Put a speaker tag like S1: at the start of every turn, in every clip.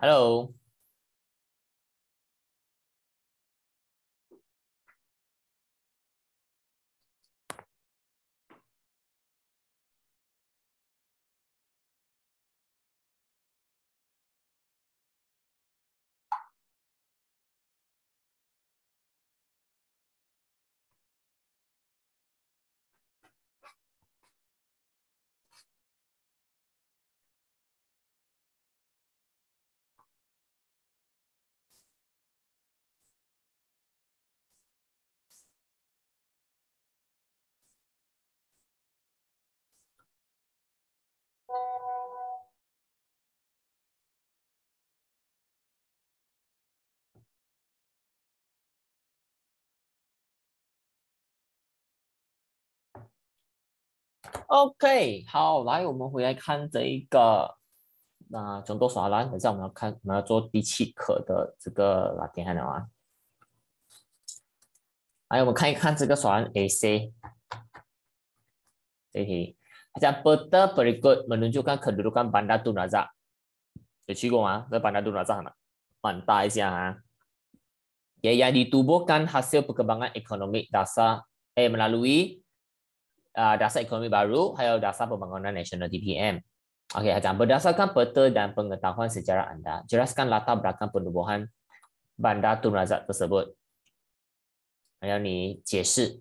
S1: Hello.
S2: OK，好，来，我们回来看这个，那总多少啊？来，等下，我们要
S3: 看，我们要做第七课的这个，来点一了啊。来，我们看一看这个酸 AC，AC。大家不特不 good，我们就看，可不如看版纳度哪吒，有去过吗？在版纳度哪吒呢？放大一下啊。也 t 地 e 看，hasil perkembangan ekonomi dasa，哎，melalui。uh, dasar ekonomi baru, atau dasar pembangunan nasional DPM. Okey, Hajar, berdasarkan peta dan pengetahuan sejarah anda, jelaskan latar belakang penubuhan bandar Tun Razak tersebut. Hayo ni jelasi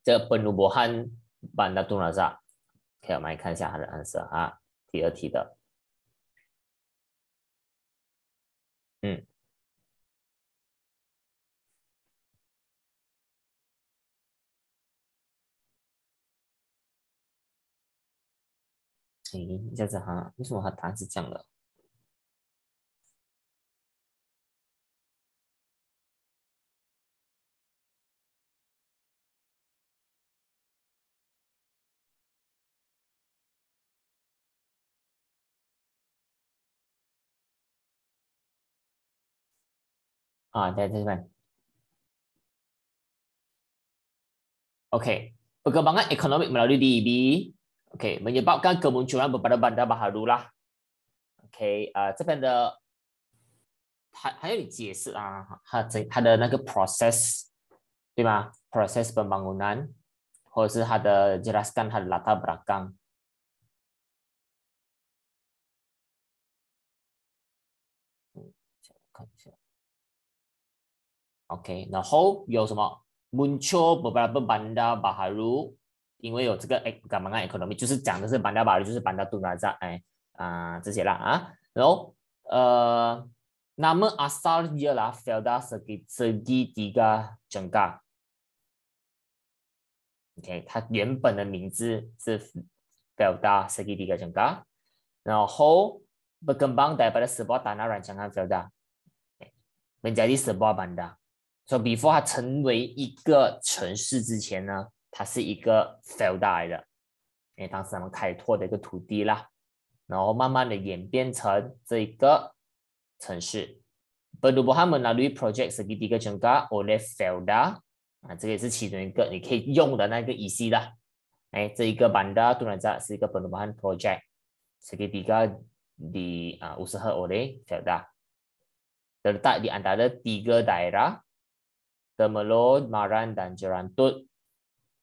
S3: ke penubuhan bandar Tun Razak.
S1: Okey, mari kita lihat jawapan dia. Ha, Hmm. 一下子哈，为什么他答案是这样的？啊，在这边。OK，perkembangan e k o n o m i melalui DB。
S3: Okay, menyebabkan kemunculan beberapa benda baharu lah. Okay, uh, 这边的还还要你解释啊，它这它的那个 process
S2: 对吗？process pembangunan，或者是它的 jelaskan 它的 latar
S1: belakang。Okay，然后
S2: 有什么 muncul beberapa bandar baharu？因为有这个哎，干嘛干
S3: economy，就是讲的是搬到巴黎，就是搬到杜拉扎，哎啊、这些啦啊，然后呃，那么阿萨尔耶拉费尔达斯给这第一个增加，OK，他原本的名字是费尔达斯给第一个增加，然后不跟邦代表的斯巴达那软件，啊费尔达，人家的斯巴班达，所以 before 它成为一个城市之前呢。它是一个 felda 来的，为当时他们开拓的一个土地啦，然后慢慢的演变成这一个城市。b e r u b a h a n mula l u i projek s e i t a r jangka oleh felda 啊，这个也是其中一个你可以用的那个意思啦。哎，这一个 banda tu nanti 是一个 perubahan projek s e i t a r di 啊 usaha oleh felda，serta di antara tiga daerah, t e m e l o d Maran dan j e r a n t u t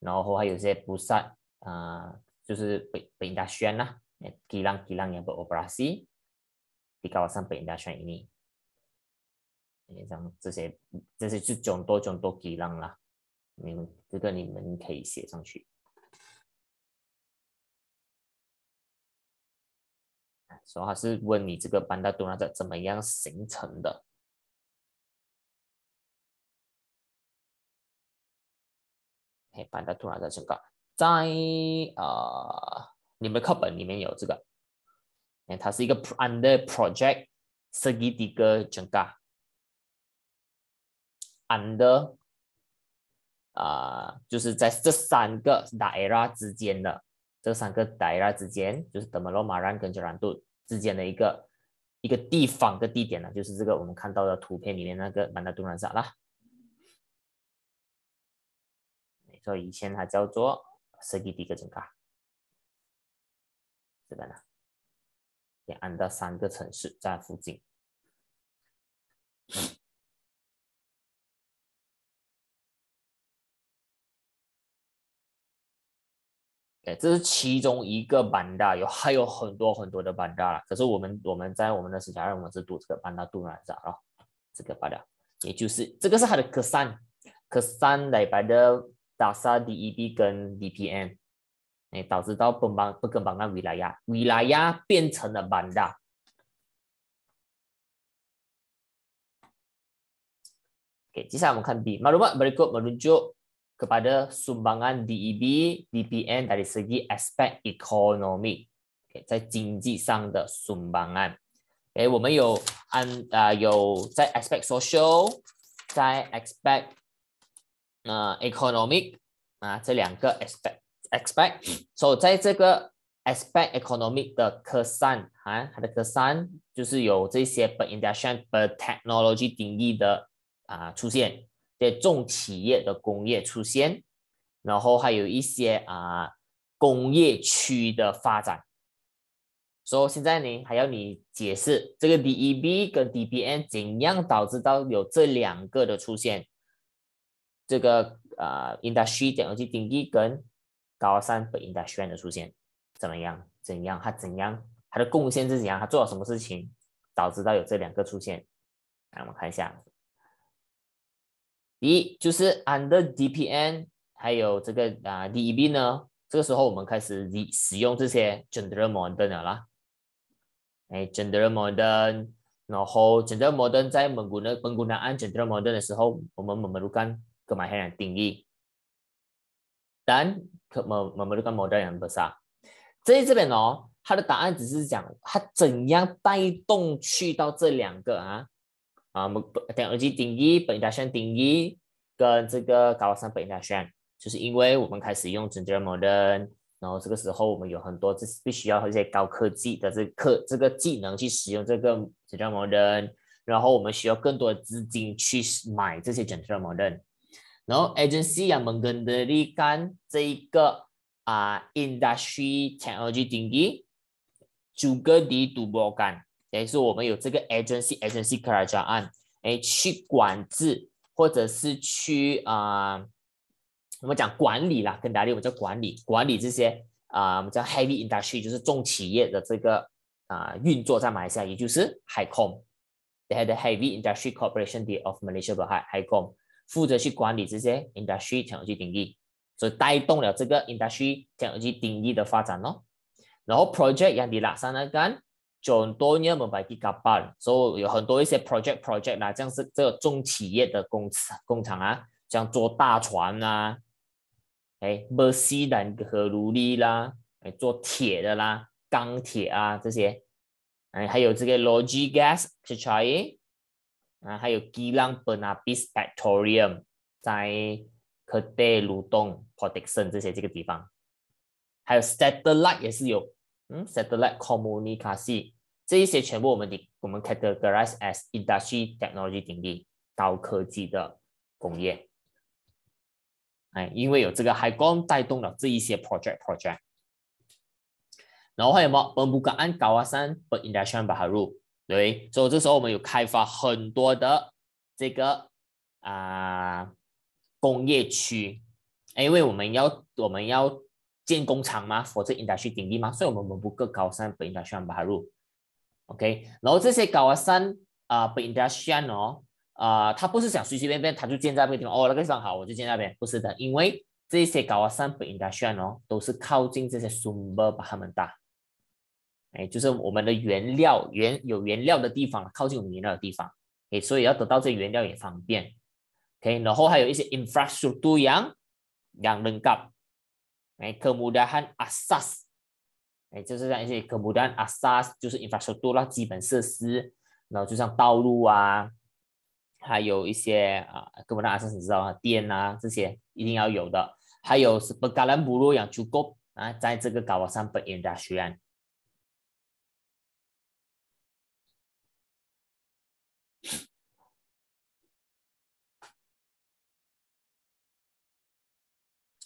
S3: 然后，还有些不善啊，就是北北大 n d 呐，诶，k 朗 l 朗也不 operasi，的，卡瓦山被
S2: 这样这些这些就众多众多 k
S1: 朗啦，你们这个你们可以写上去。说他是问你这个班达多纳在怎么样形成的。曼达突然的升高，在呃，
S3: 你们课本里面有这个，哎，它是一个 under project 设计的一个升高。under，啊，就是在这三个 a era 之间的，这三个 a era 之间，就是德玛洛马兰跟杰兰顿之间的一个一个地
S2: 方个地点呢，就是这个我们看到的图片里面那个曼达杜兰萨啦。以前它叫做设计的一个整点，
S1: 这边呢，也按照三个城市在附近。哎，这是其
S2: 中一个班大，有还有很多很多的班达。可是我们我们在我们的时间，二，我们是
S3: 读这个班大读哪一张啊？这个班大，也就是这个是它的科三，科三来班的。打杀 DEB 跟 DPM，哎，导致到
S2: 本邦不跟邦那维拉亚，维拉亚变成了邦大。OK，接下来我们看 B。Maklumat berikut merujuk kepada sumbangan DEB, DPM dari segi aspek
S3: ekonomi. OK，在经济上的 sumbangan。哎，我们有按啊、呃、有在 aspect social，在 aspect 那 economic 啊，这两个 aspect e x p e c t 所以在这个 aspect economic 的扩散啊，它的扩散就是有这些不 industrial 不 technology 定义的啊出现，在重企业的工业出现，然后还有一些啊工业区的发展。所以现在呢，还要你解释这个 D E B 跟 D B N 怎样导致到有这两个的出现。这个呃 industry 点击定义跟高三本 industry 的出现怎么样？怎样？他怎样？他的贡献是怎样？他做了什么事情导致到有这两个出现？来，我们看一下。第一就是 under DPN 还有这个啊、呃、DEB 呢，这个时候我们开始使使用这些 general model 了啦。哎，general model，然后 general model 在蒙古呢蒙古南岸 g e n e r model 的时候，我们蒙古干购买先来定义。但可某某某那个模型不是啊？在这边哦，他的答案只是讲他怎样带动去到这两个啊啊，我们等二级定义本家选定义跟这个高三本家选，就是因为我们开始用 g e n e r m o d e n 然后这个时候我们有很多这必须要一些高科技的这课这个技能去使用这个 g e n e r m o d e n 然后我们需要更多的资金去买这些 g e n e r m o d e n 然后，agency 干这一 industry technology agency 去啊，我们管理啦，跟大家我们叫管理管理这些啊，我们叫 heavy industry，就是重企业的这个啊运作在马来西亚，也就是 HiCom，they h a d the heavy industry corporation of Malaysia，叫 Hi HiCom。负责去管理这些 industry 技术定义，所以带动了这个 industry 技术定义的发展咯。然后 project 也拉上来干，就多呢，唔摆啲加班，so 有很多一些 project project 啦，像是这个重企业的工厂工厂啊，像做大船啊，哎，Mercedes 和奴隶啦，哎，做铁的啦，钢铁啊这些，哎，还有这个 l o gas i g 是啥嘢？啊，还有机厂、喷鼻、pectorium，在柯泰卢东、Protection 这些这个地方，还有 satellite 也是有，嗯，satellite c o m m u n i c a c y 这一些全部我们我们 categorize as industry technology 领域，高科技的工业，哎，因为有这个 high o 带动了这一些 project project，然后还有什么，embukaan a w a s a n berindustrian baru。对，所以这时候我们有开发很多的这个啊工业区，因为我们要我们要建工厂嘛，否则应该去顶义嘛，所以我们不够高山，不 i n d u s t r i a OK，然后这些高山啊，不 i n d u s t r 啊，他不是想随随便便他就建在那个地方，哦，那个地方好，我就建那边，不是的，因为这些高山不 i n d u s t r 都是靠近这些 sumber，把他们打。哎，就是我们的原料，原有原料的地方靠近我们原料的地方，哎，所以要得到这原料也方便。OK，然后还有一些 infrastructure，yang 样样，样，样，样，哎，Kemudahan asas，哎，就是讲一些，Kemudahan asas，就是 infrastructure 啦，基本设施，然后就像道路啊，还有一些啊，Kemudahan asas，你知道啊，电
S2: 啊这些一定要有的，还有是 pekalan bulu yang cukup 啊，在这个高山
S1: 上，perindustrian。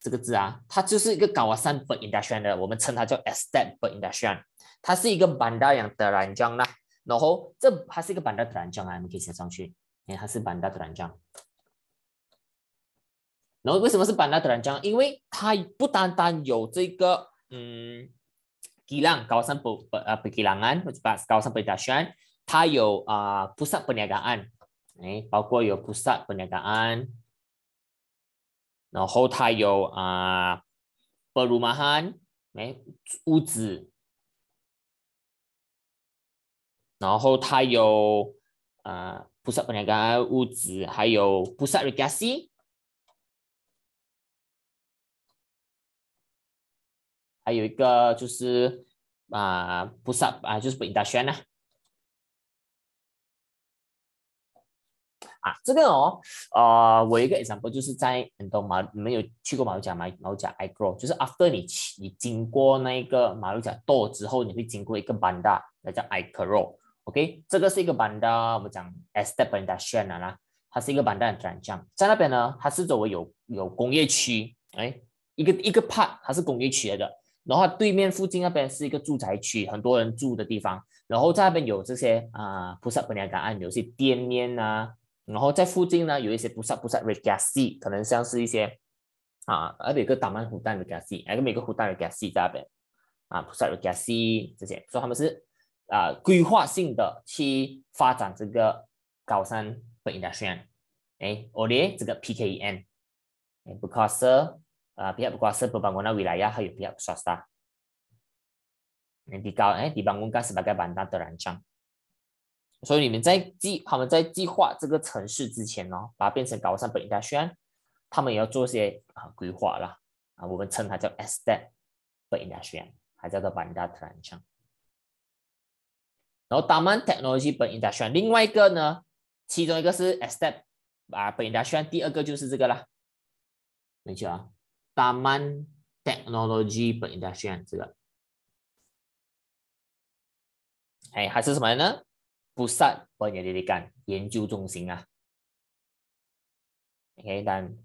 S3: 这个字啊，它就是一个高山本 industrial 的，我们称它叫 estab 本 industrial，它是一个板大洋的软浆啦。然后这它是一个板大软浆啊，我们可以写上去，哎，它是板大软浆。然后为什么是板大软浆？因为它不单单有这个嗯吉朗 l a n g 高山不啊不吉朗安或者把高山本 industrial，它有啊菩萨 s a t p 哎，包括有菩萨 s a
S2: t p 然后它有啊，巴鲁马汉没屋子，然后它有啊菩萨本两个屋子，还有菩萨瑞家西。还有一个就是啊菩萨啊就是不达轩呐。啊，这个哦，呃，我一个 example 就是在很多马，你们有去过马六甲买马六甲 Igrow，就是 after
S3: 你你经过那个马六甲岛之后，你会经过一个 banda，那叫 Igrow，OK，这个是一个 banda，我们讲 e s t a b a n d h a n 啦，它是一个 banda 转向，在那边呢，它是周围有有工业区，哎，一个一个 part 它是工业区来的，然后对面附近那边是一个住宅区，很多人住的地方，然后在那边有这些啊，菩萨本娘港案，有些店面啊。然后在附近呢，有一些菩萨菩萨 r e g e s c 可能像是一些啊，有一个达曼谷丹 regency，每个胡丹 regency，对不啊，菩萨 r e g e s c 这些，所以他们是啊规划性的去发展这个高山本 industrial，哎，我的这个 PKN，哎，不过说啊，比亚不过斯不帮我纳维来亚还有比萨斯少，哎，提高哎，被帮加斯巴盖班纳德兰长。所以你们在计，他们在计划这个城市之前呢，把它变成高山本加轩，他们也要做些啊规划啦。啊，我们称它叫 s t e p 本本加轩，还叫做万达广场。然后大曼 technology 本加轩，另外一个呢，其中一个是 s t e p 啊本
S2: 加轩，第二个就是这个啦。没错啊，大曼 technology 本加轩这个。哎，还是什么呢？研究中心啊，OK，industry，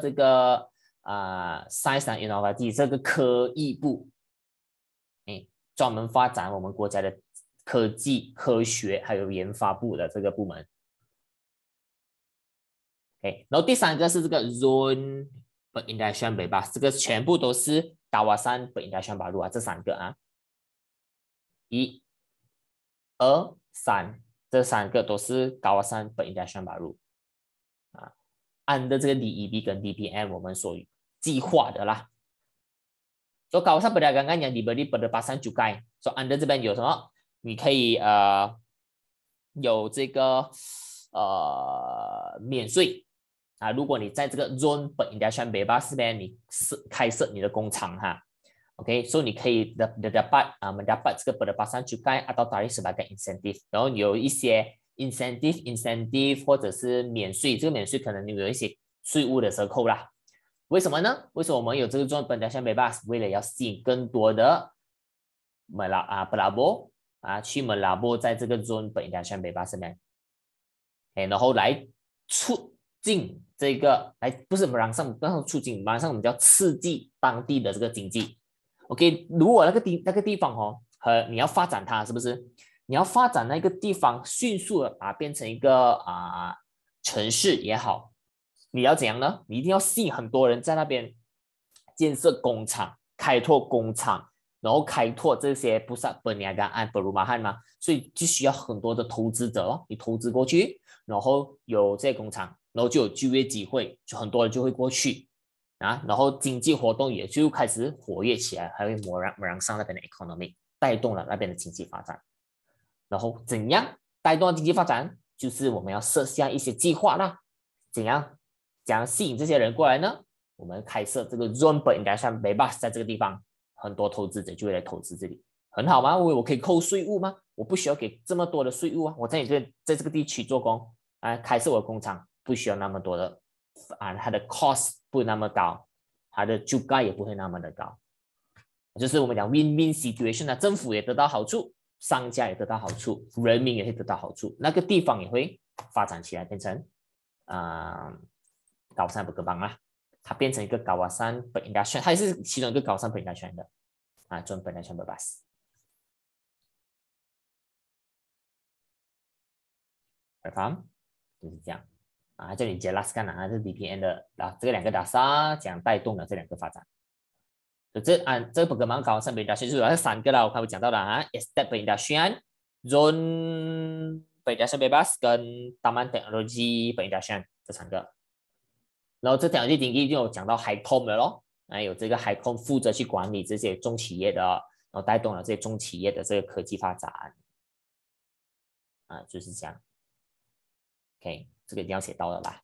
S3: 这个啊，science innovation and 这个科部，专门发展我们国家的科技、科学还有研发部的这个部门。OK，然后第三个是这个 Zone，不，应该选北吧？这个全部都是大华山本应该选八路
S2: 啊，这三个啊。一、二、三，这三个都是高二三本应该算白入啊。按照这个
S3: DEB 跟 DPM，我们所计划的啦。说高二三来刚刚讲比比不本的八三九 u 所以按照这边有什么，你可以呃有这个呃免税啊。如果你在这个 zone 本应该算北巴这边，你是开设你的工厂哈。Okay，所以你可以得得得 part 啊，得 part 取得比较划算的优啊，到者作为一些 incentive，然后有一些 incentive，incentive，或者是免税，这个免税可能你有一些税务的折扣啦。为什么呢？为什么我们有这个 zone，本家香北巴是为了要吸引更多的马拉啊，布拉波啊，去马拉波在这个 zone，本加香北巴斯内，哎，然后来促进这个，来不是马上马上促进，马上我们叫刺激当地的这个经济。OK，如果那个地那个地方哦，和你要发展它是不是？你要发展那个地方，迅速的啊变成一个啊城市也好，你要怎样呢？你一定要吸引很多人在那边建设工厂、开拓工厂，然后开拓这些不萨、本尼雅安布鲁马汉嘛，所以就需要很多的投资者哦。你投资过去，然后有这些工厂，然后就有就业机会，就很多人就会过去。啊，然后经济活动也就开始活跃起来，还会磨燃磨燃上那边的 economy，带动了那边的经济发展。然后怎样带动经济发展？就是我们要设下一些计划。啦。怎样？怎样吸引这些人过来呢？我们开设这个 zone，本应该算 b a s 在这个地方，很多投资者就会来投资这里。很好吗？我可以扣税务吗？我不需要给这么多的税务啊！我在你这在这个地区做工，啊，开设我的工厂，不需要那么多的啊，它的 cost。不那么高，它的就价也不会那么的高，就是我们讲 win-win situation 啊，政府也得到好处，商家也得到好处，人民也会得到好处，那个地方也会发展起来，变成啊高山不格
S2: 邦啊，它变成一个高山应该圈，它也是其中一个高山应该选的啊，准本来圈的巴士买房就是这样。啊，叫你接 l a s c a 啊，这是 d p n 的
S3: 啊，这个两个大厦讲带动了这两个发展。就这啊，这个本格曼高上本达逊主要是三个啦，我刚刚讲到了啊，East i 达逊、Zone n d u 本达逊、Bebas 跟 Taman t e c h n o l o g y i 本达逊这三个。然后这两句径已就有讲到海康的咯，哎，有这个海康负责去管理这些中企业的，
S2: 然后带动了这些中企业的这个科技发展。啊，就是这样。OK。这个一定要写到了啦。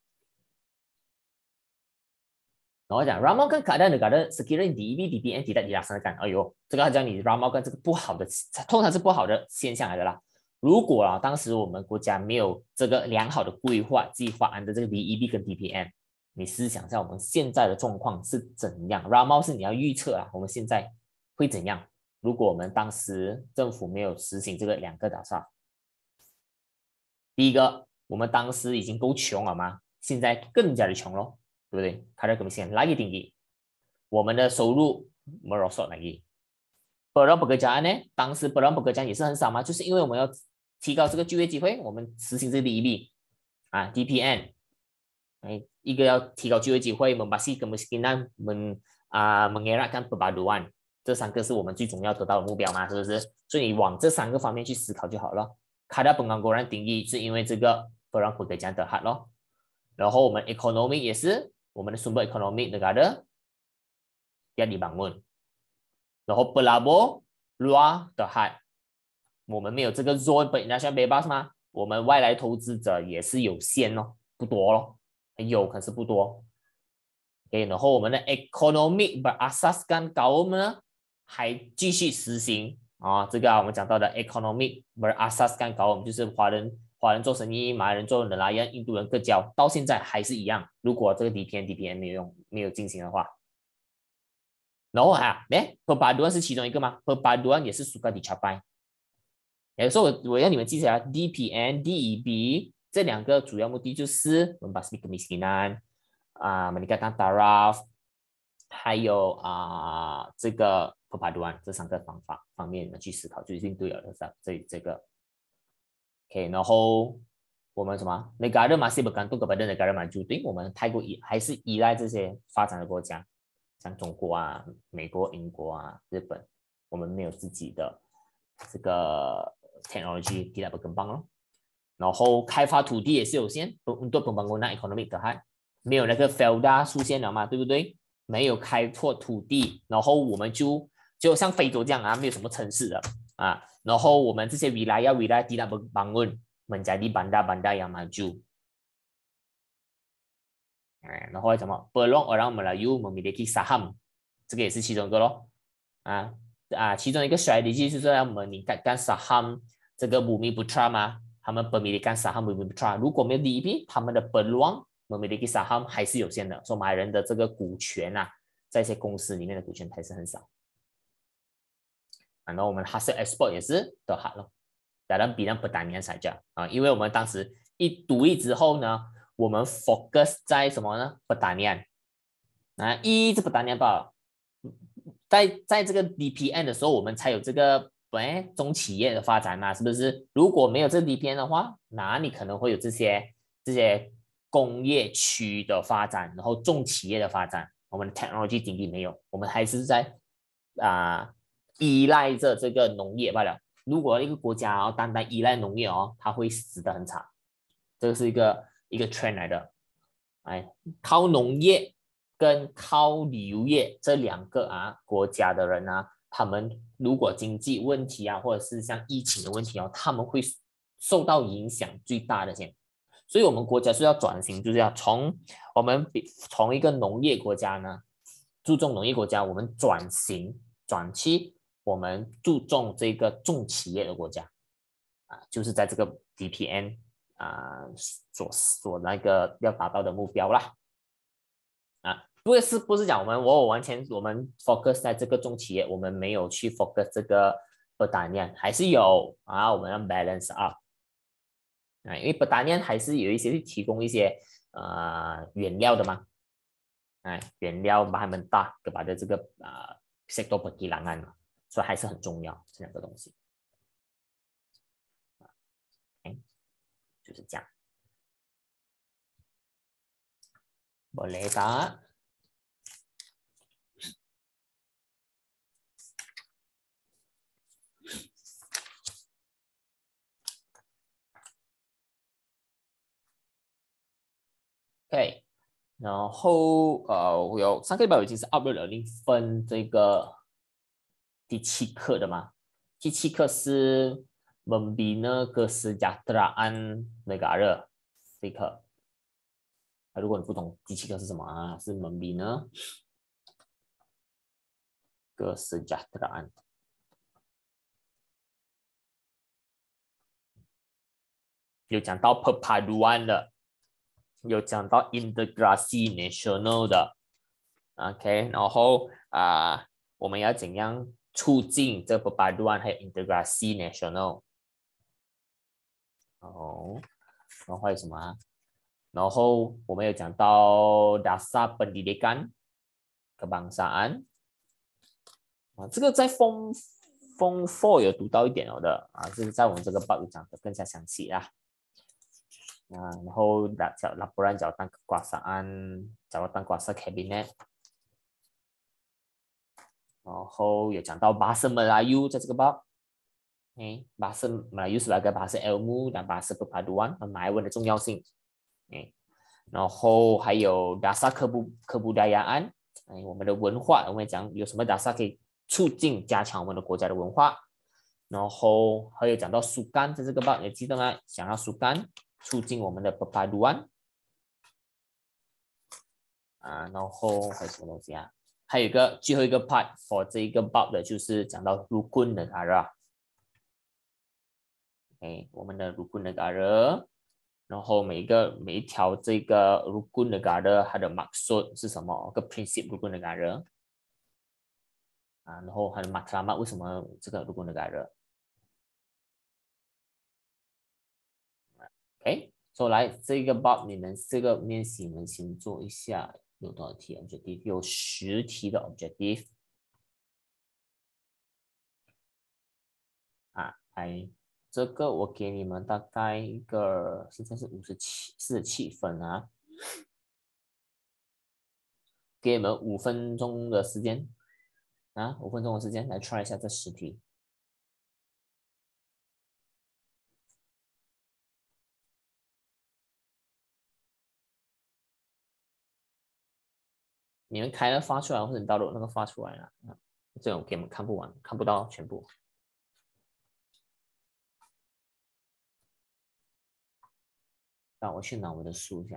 S2: 然后讲，ramo a 跟卡达两 a 人 security d ebdpm 抵达伊拉克干，哎呦，
S3: 这个讲你 ramo a 跟这个不好的，通常是不好的现象来的啦。如果啊，当时我们国家没有这个良好的规划计划，按照这个 e b 跟 dpm，你思想一下我们现在的状况是怎样？ramo a 是你要预测啊，我们现在会怎样？如果我们当时政府没有实行这个两个打算，第一个。我们当时已经够穷了吗？现在更加的穷了，对不对？他的贡献性哪一定义？我们的收入，我们老说哪一个？不让不给加呢？当时不让不给加也是很少嘛，就是因为我们要提高这个就业机会，我们实行这个 DEB 啊，DPN 哎，一个要提高就业机会，我们把西跟墨西哥，我们啊，门伊拉干七八十万，这三个是我们最重要得到的目标嘛，是不是？所以往这三个方面去思考就好了。卡达本港果然定义是因为这个不朗普际讲的哈咯，然后我们 e c o n o m y 也是我们的 s u p e r e c o n o m y 那个的第你帮问，然后布拉波罗的哈，我们没有这个 zone i n t e n a t i o n a bypass 吗？我们外来投资者也是有限哦，不多咯，有可是不多。o 诶，然后我们的 economic but assas g o v 不阿萨甘搞我们还继续实行。啊，这个啊，我们讲到的 economic，不是阿萨斯干搞我们，就是华人华人做生意，马来人做冷拉烟，印度人各交，到现在还是一样。如果这个 DPN DPN 没有用没有进行的话，然后啊，哎，婆巴多安是其中一个吗？婆巴多安也是属于 DTP。有时候我我要你们记起来 DPN d e b 这两个主要目的就是我们把 spk misinan 啊，我们叫它 taraf，还有啊这个。这三个方法方面呢去思考，最近都有的这这这个，OK。然后我们什么？The government is not going to get the g o r n m e n t 就对我们太过依还是依赖这些发展的国家，像中国啊、美国、英国啊、日本，我们没有自己的这个 t e c h n o l o g y d e v p 更棒了。然后开发土地也是优先，不，我们对 d e v e l o m e c o n o m y 的还没有那个 f e l d 大出现了嘛？对不对？没有开拓土地，然后我们就。就像非洲这样啊，没有什么城市的啊，然后我们这些未来要未来，第二部分问，们家的放大放大要蛮久，哎，然后怎么 b e r u n g orang m a l a y m e m i l i k saham，这个也是其中一个咯啊啊，其中一个小例子就是说，们你看，干 saham 这个股民不差吗？他们 beruang memiliky saham 还是有限的，说买人的这个股权啊，在一些公司里面的股权还是很少。然后我们 Hustle Export 也是都好了，当然比那不丹尼亚才叫啊，因为我们当时一独立之后呢，我们 focus 在什么呢？不丹尼亚啊，一直不丹尼亚吧，在在这个 DPM 的时候，我们才有这个喂中企业的发展嘛，是不是？如果没有这 DPM 的话，哪里可能会有这些这些工业区的发展，然后重企业的发展？我们的 technology 经济没有，我们还是在啊。依赖着这个农业罢了。如果一个国家哦单单依赖农业哦，它会死得很惨。这个是一个一个圈来的。哎，靠农业跟靠旅游业这两个啊国家的人啊，他们如果经济问题啊，或者是像疫情的问题哦，他们会受到影响最大的先。所以我们国家是要转型，就是要从我们比从一个农业国家呢，注重农业国家，我们转型转期。我们注重这个重企业的国家，啊，就是在这个 DPN 啊所所那个要达到的目标啦，啊，不是不是讲我们我我完全我们 focus 在这个重企业，我们没有去 focus 这个不达念，还是有啊，我们要 balance up，因为不达念还是有一些去提供一些呃原料的嘛，
S2: 哎，原料把他们大，就把这个啊，set 到本地两岸嘛。
S1: 所以还是很重要，这两个东西。哎，就是这样。我来答。OK，然后
S2: 呃，我有三 K 八已经是二六二零分这个。第
S3: 七课的吗？第七课是 membina 拉安 s 个 t 热。r a a
S2: n negara，这课。啊，如果你不懂第七课是什么啊，
S1: 是 membina 拉安。s t r a a n
S2: 有讲到 perpaduan 的，有讲到 integrasi national
S3: 的，OK，然后啊，我们要怎样？促进这个八度安还有 i n t e g r a s i n a t i o n a l 然后，然后还有什么？啊？然后我们又讲到 dasar pendidikan kebangsaan，啊，这个在 form form four 有读到一点哦的啊，就是在我们这个八度讲的更加详细啦。啊，然后 laplapuran Jawatan kebangsaan，讲到 a 国色 cabinet。然后有讲到巴色马拉语在这个包，哎，巴色马拉语是那个巴色 l m u 巴色的帕杜安，u a 马来文的重要性，哎，然后还有达萨克布克布达雅安，哎，我们的文化，我们讲有什么达萨可以促进、加强我们的国家的文化，然后还有讲到苏干在这个包，你记得吗？想要苏干促进我们的 p 帕杜安，啊，然后还有什么东西啊？还有一个最后一个 part for 这一个 bug 的就是讲到卢坤的嘎革。哎，我们的如坤的嘎革，然后每一个每一条这个卢坤的嘎革它的 m a k s u
S2: 是什么？个 p r i n c i p u 坤的嘎革啊，然后它的 m a k l m a 为什么这个如坤的改革？OK，做来这个 bug 你们这个练习你们先做一下。有题 objective 有十题的 objective 啊，哎，这个我给你们大概一个，现在是五十七四十七分啊，给你们五分钟的时间啊，五分钟的时间来 try 一下这
S1: 十题。你们开了发出来，或者你到了那个发出来了，这种给你们看不完，看不到全部。那我先拿我的书一下。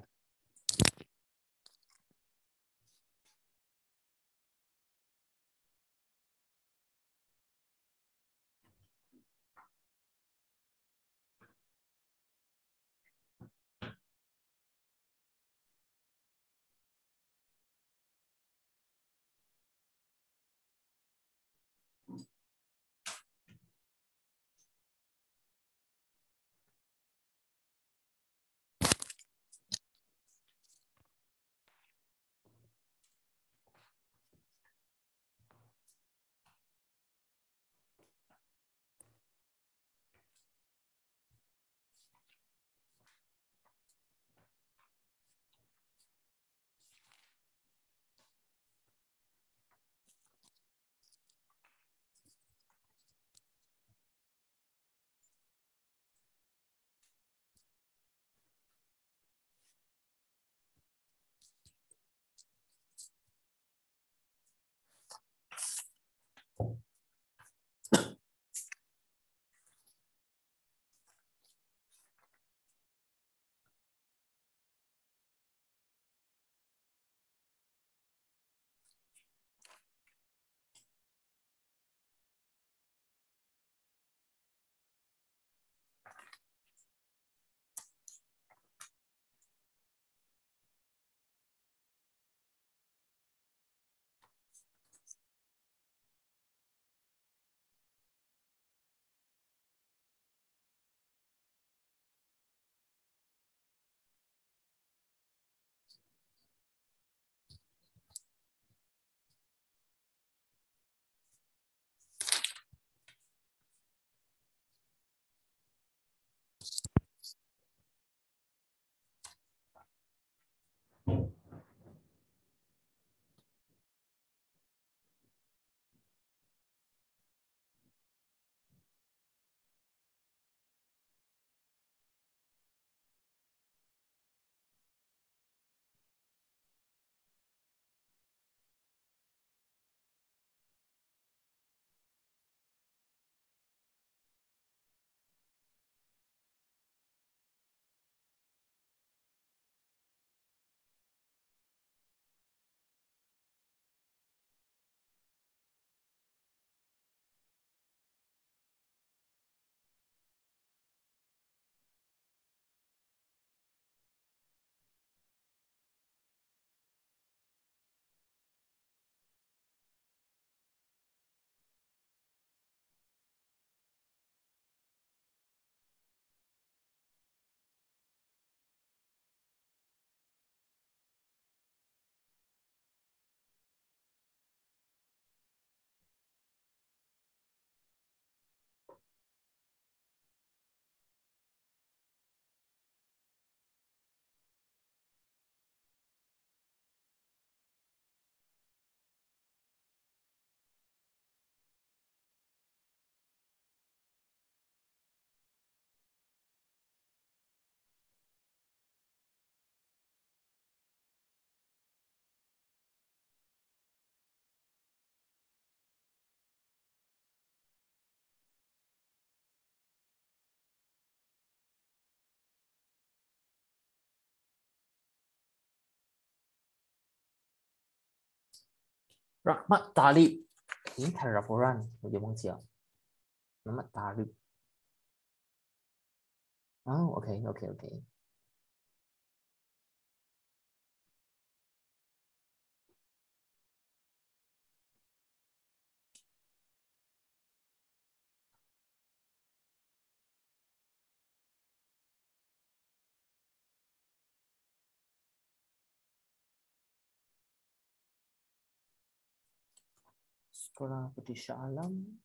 S1: 那么大力，你看拉弗 n 我就记了。那么大力。哦，OK，OK，OK。Sekolah Petisya Alam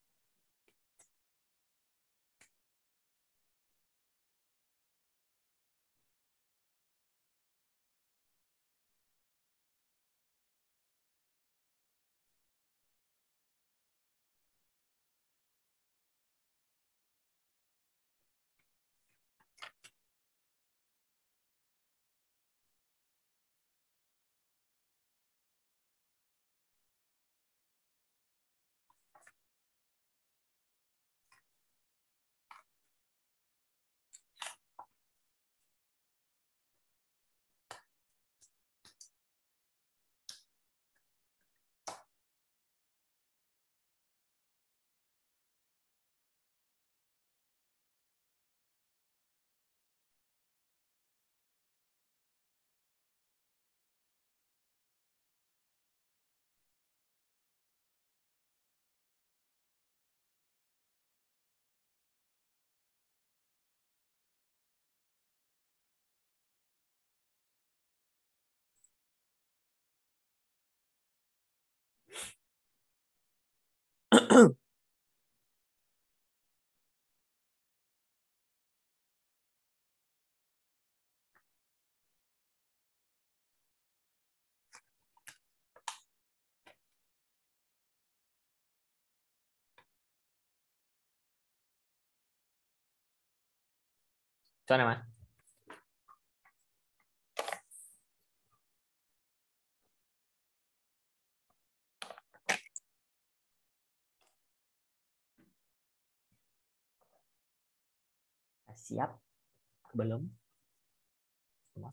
S1: Sana, Mas. Siap? Belum? Semua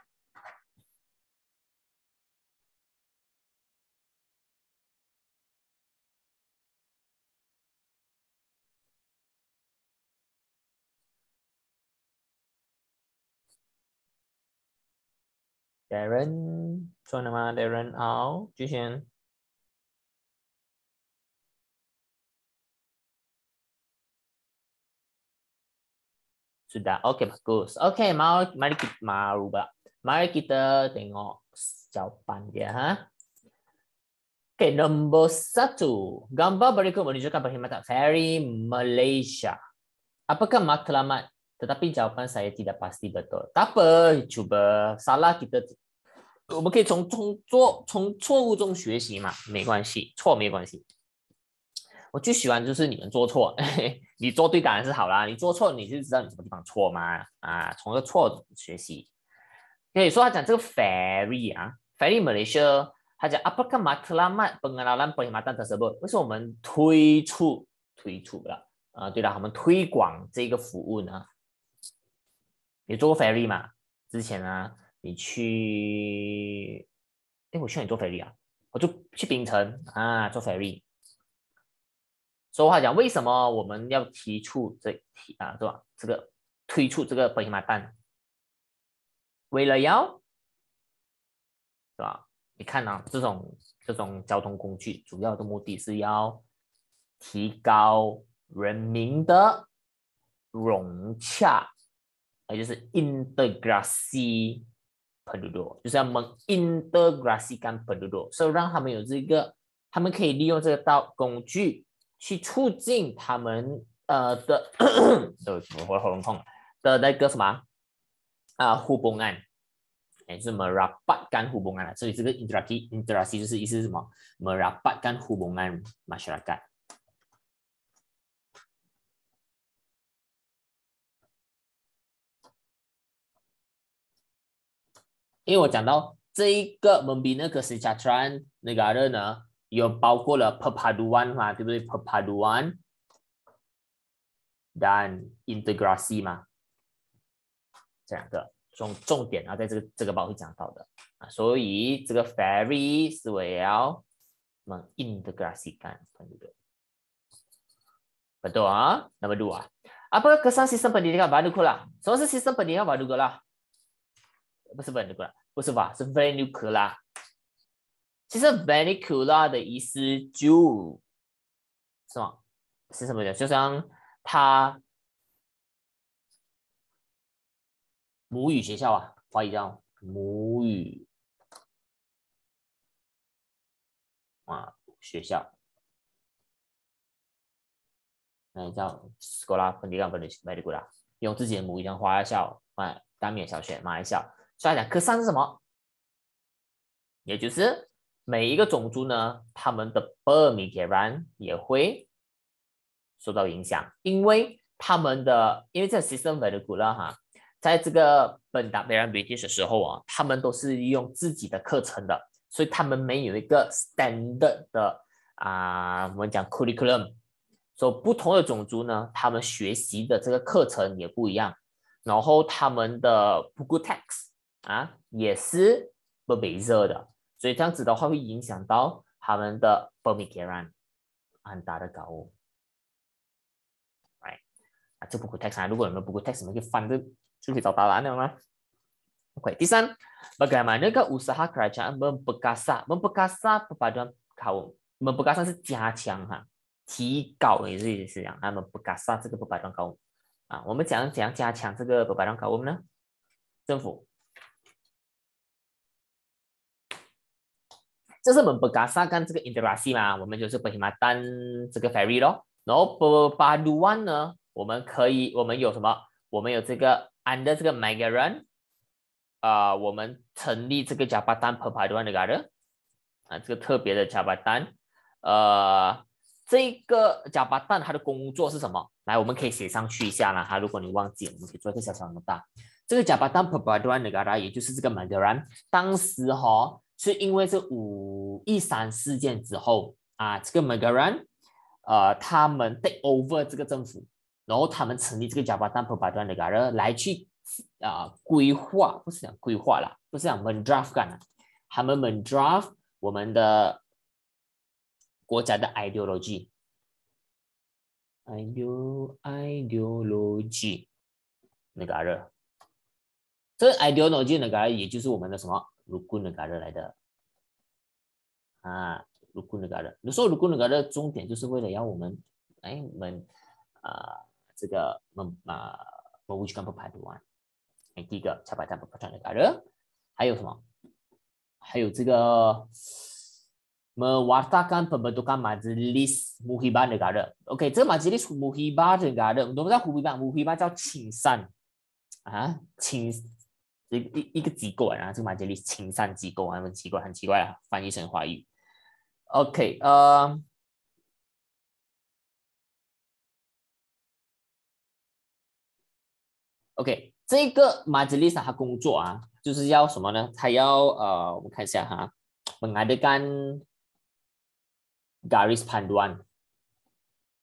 S1: Darren, Darren, Darren，出来了吗？Darren，好，继续。Sudah, okay bagus. Okay, mau mari kita mau
S3: Mari kita tengok jawapan dia, ha? Okay, nombor satu. Gambar berikut menunjukkan perkhidmatan Ferry Malaysia. Apakah maklumat? tetapi jawapan saya tidak pasti betul. Tapi cuba salah kita. 我们可以从从错从错误中学习嘛，没关系，错没关系。我最喜欢就是你们做错，你做对当然是好啦，你做错你就知道你什么地方错嘛。啊，从个错学习。所以他讲这个 ferry 啊，ferry Malaysia，他讲 apa kah matlamat pengalaman peliharaan tersebut？为什么我们推出推出了啊？对啦，我们推广这个服务呢？你坐过 ferry 吗？之前啊，你去，哎，我劝你坐 ferry 啊，我就去冰城啊，坐 ferry。说话讲，为什么我们要提出这
S2: 提啊？是吧？这个推出这个飞行买单，为了要，是吧？你看啊，这种这种交通工
S3: 具，主要的目的是要提高人民的融洽。也就是 integrasi penduduk，就是要们 integrasi kan penduduk，所以让他们有这个，他们可以利用这个道工具去促进他们呃的，呃怎么喉咙痛，的那个什么啊，互帮安，哎，所以 merapatkan hubungan 啊，所以这个 i n t e r a s i i n t e r a s i 就是意思是什么，merapatkan
S1: hubungan masyarakat。
S2: 因为我讲到这一个 membina k e s i a a n negara 呢，有
S3: 包括了 perpaduan 嘛，对不对？perpaduan dan integrasi 嘛，这两个重重点啊，在这个这个包会讲到的啊。所以这个 ferry 需要 m L。n i n t e g r a s i k a n 不多啊，n u m b dua。apa kesan sistem pendidikan baru ku l a s o s i s t e m pendidikan baru ku l a 不是 very good，不是吧？是 very c o o a 啦。其实 very g o o r 的意思
S2: 就什么？是什么的？就像他母语学校啊，翻译叫
S1: 母语啊学校。那叫 school 啦，本
S3: 地 very good 啊，用自己的母语讲华校，啊，丹尔小学，马来西亚。再讲科三是什么？也就是每一个种族呢，他们的贝尔米 a 燃也会受到影响，因为他们的因为这个系统文 o 古了哈，在这个本达贝尔米的时候啊，他们都是利用自己的课程的，所以他们没有一个 stand a r d 的啊，我们讲 curriculum，所以不同的种族呢，他们学习的这个课程也不一样，然后他们的 o Google tex。啊，也是不被热的，所以这样子的话会影响到他们的 publicity，很大的高。哎，啊，就不固定 tax 啊，如果你们不固定 tax，你们给 fund 都准备找答案了吗？OK，第三，那个嘛，那个 usaha kerajaan memperkasa，memperkasa perpaduan kaum，memperkasa 是加强哈，提高也是这样，啊，memperkasa 这个 perpaduan kaum
S2: 啊，我们怎样怎样加强这个 perpaduan kaum 呢？政府。这是我们不加萨干这个 interaksi
S3: 嘛，我们就是不写马丹这个 ferry 咯。然后 p 巴鲁 p 呢，我们可以我们有什么？我们有这个 under 这个 m a g d a r i n 啊，我们成立这个 j a 丹 a perpaduan negara 啊，这个特别的 j a 丹，a 呃，这个 j a 丹 a 它的工作是什么？来，我们可以写上去一下啦哈。如果你忘记，我们可以做一个小小的大。这个 j a 丹 a perpaduan negara 也就是这个 m a g d a r i n 当时哈。是因为这五一三事件之后啊，这个 m a l a 呃，他们 take over 这个政府，然后他们成立这个 Jabatan p e r b a n d a n m a a 来去啊规划，不是讲规划啦，不是讲们 draft 干啦，他们 n draft 我们的国家的 ideology，ideology 那个阿这 ideology 那个也就是我们的什么？卢坤的加热来的，啊，卢坤的加热。你说卢坤的加热重点就是为了要我们，哎，我们，啊，这个，啊，我我去干不排毒完。哎，第一个，才把他们排出来加热，还有什么？还有这个，我我打干排排毒嘛？这是穆希巴的加热。OK，这个马吉里斯穆希巴的加热，你懂不懂得穆希巴？穆希巴叫青山，啊，青。一一一个机构，
S2: 然后这个马杰丽慈善机构，啊，很奇怪，很奇怪啊！翻译成华语，OK，
S1: 呃，OK，这个马杰丽莎她工作啊，就是要
S3: 什么呢？她要呃，我们看一下哈，本来的干 g
S2: a r i s 判断，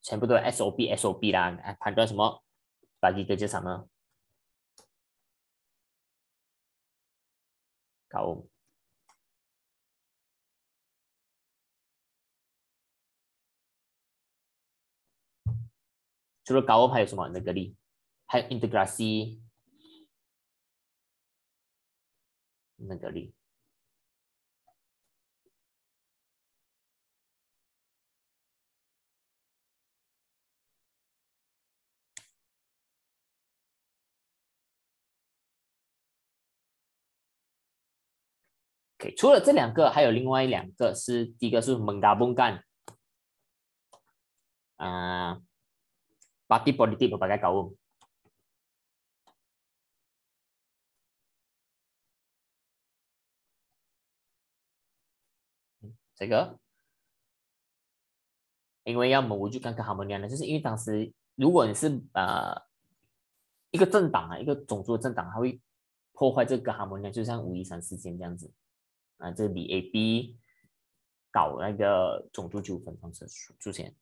S2: 全部都 SOP，SOP 啦，判断什么？
S1: 把几个这什么？kaum. Suruh kaum hai semua negeri. Hai integrasi negeri. OK，除了这两个，还有另外两个是，第一个是蒙大翁干，啊把 o d y b o 把 y 搞我，这个，
S2: 因为要么我就看看哈们亮呢，就是因为当时如果你是呃
S3: 一个政党啊，一个种族的政党，它会破坏这个哈门亮，就像五
S2: 一三事件这样子。啊，这个里 A、B 搞那个种族纠纷方式出现，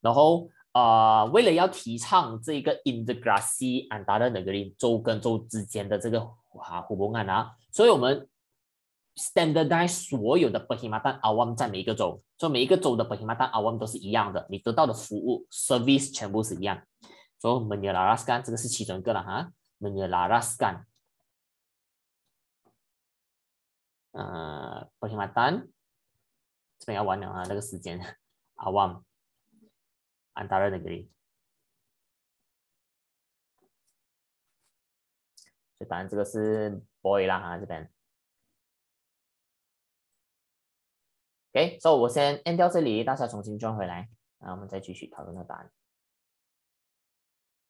S2: 然后啊，为了要提倡这个 i n t e g r a t
S3: i r n 安达 r i 个州跟州之间的这个啊互干啊，所以我们 standardize 所有的 bahimatan 啊，我们在每一个州，所以每一个州的 bahimatan 啊，我们都是一样的，你得到的服务 service 全部是一样。所以们有了拉斯卡这个是
S2: 其中一个了哈。menyelaraskan 这边这个是 boy 啦，这边。
S1: o k so 我先 end 掉这里，大家重新转回来，然后我们再继续讨论个答案。